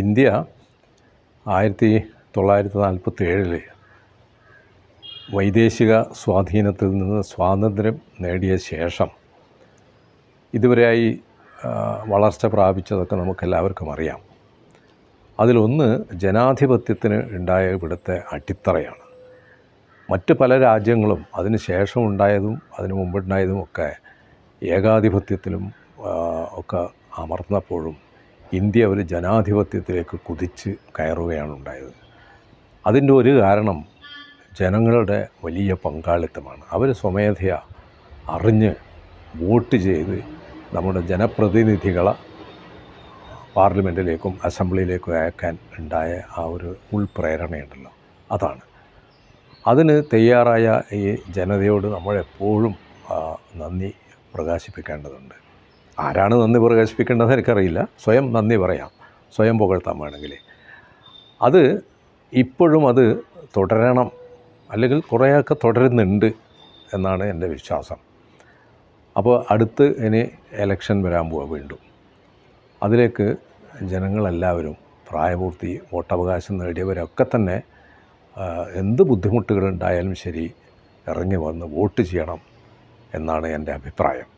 India ആയിരത്തി തൊള്ളായിരത്തി നാൽപ്പത്തി ഏഴിൽ വൈദേശിക സ്വാധീനത്തിൽ നിന്ന് സ്വാതന്ത്ര്യം നേടിയ ശേഷം ഇതുവരെയായി വളർച്ച പ്രാപിച്ചതൊക്കെ നമുക്കെല്ലാവർക്കും അറിയാം അതിലൊന്ന് ജനാധിപത്യത്തിന് ഉണ്ടായ ഇവിടുത്തെ അടിത്തറയാണ് മറ്റ് പല രാജ്യങ്ങളും അതിന് ശേഷം ഉണ്ടായതും അതിനു മുമ്പുണ്ടായതും ഒക്കെ ഏകാധിപത്യത്തിലും ഒക്കെ അമർന്നപ്പോഴും ഇന്ത്യ ഒരു ജനാധിപത്യത്തിലേക്ക് കുതിച്ച് കയറുകയാണ് ഉണ്ടായത് അതിൻ്റെ ഒരു കാരണം ജനങ്ങളുടെ വലിയ പങ്കാളിത്തമാണ് അവർ സ്വമേധയാ അറിഞ്ഞ് വോട്ട് ചെയ്ത് നമ്മുടെ ജനപ്രതിനിധികളെ പാർലമെൻറ്റിലേക്കും അസംബ്ലിയിലേക്കും അയക്കാൻ ഉണ്ടായ ആ ഒരു ഉൾപ്രേരണയുണ്ടല്ലോ അതാണ് അതിന് തയ്യാറായ ഈ ജനതയോട് നമ്മളെപ്പോഴും നന്ദി പ്രകാശിപ്പിക്കേണ്ടതുണ്ട് ആരാണ് നന്ദി പ്രകാശിപ്പിക്കേണ്ടതെന്ന് എനിക്കറിയില്ല സ്വയം നന്ദി പറയാം സ്വയം പുകഴ്ത്താൻ വേണമെങ്കിൽ അത് ഇപ്പോഴും അത് തുടരണം അല്ലെങ്കിൽ കുറേയൊക്കെ തുടരുന്നുണ്ട് എന്നാണ് എൻ്റെ വിശ്വാസം അപ്പോൾ അടുത്ത് ഇനി എലക്ഷൻ വരാൻ പോവാ വീണ്ടും അതിലേക്ക് ജനങ്ങളെല്ലാവരും പ്രായപൂർത്തി വോട്ടവകാശം നേടിയവരൊക്കെ തന്നെ എന്ത് ബുദ്ധിമുട്ടുകളുണ്ടായാലും ശരി ഇറങ്ങി വന്ന് വോട്ട് ചെയ്യണം എന്നാണ് എൻ്റെ അഭിപ്രായം